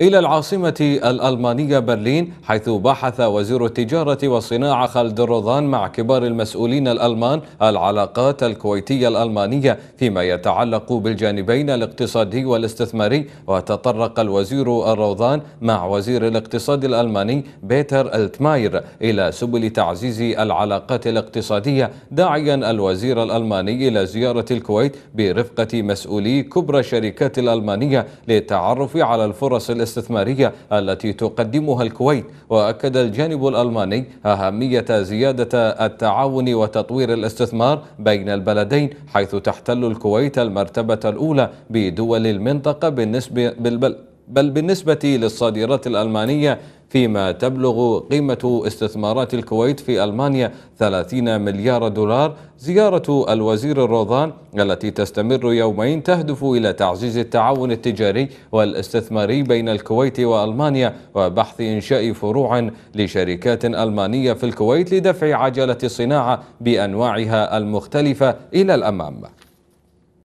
إلى العاصمة الألمانية برلين حيث بحث وزير التجارة والصناعة خالد الرضان مع كبار المسؤولين الألمان العلاقات الكويتية الألمانية فيما يتعلق بالجانبين الاقتصادي والاستثماري وتطرق الوزير الرضان مع وزير الاقتصاد الألماني بيتر التماير إلى سبل تعزيز العلاقات الاقتصادية داعيا الوزير الألماني إلى زيارة الكويت برفقة مسؤولي كبرى الشركات الألمانية للتعرف على الفرص الاستثمارية الاستثمارية التي تقدمها الكويت وأكد الجانب الألماني أهمية زيادة التعاون وتطوير الاستثمار بين البلدين حيث تحتل الكويت المرتبة الأولى بدول المنطقة بالنسبة بالبل بل بالنسبة للصادرات الألمانية فيما تبلغ قيمة استثمارات الكويت في ألمانيا 30 مليار دولار زيارة الوزير الروضان التي تستمر يومين تهدف إلى تعزيز التعاون التجاري والاستثماري بين الكويت وألمانيا وبحث إنشاء فروع لشركات ألمانية في الكويت لدفع عجلة الصناعة بأنواعها المختلفة إلى الأمام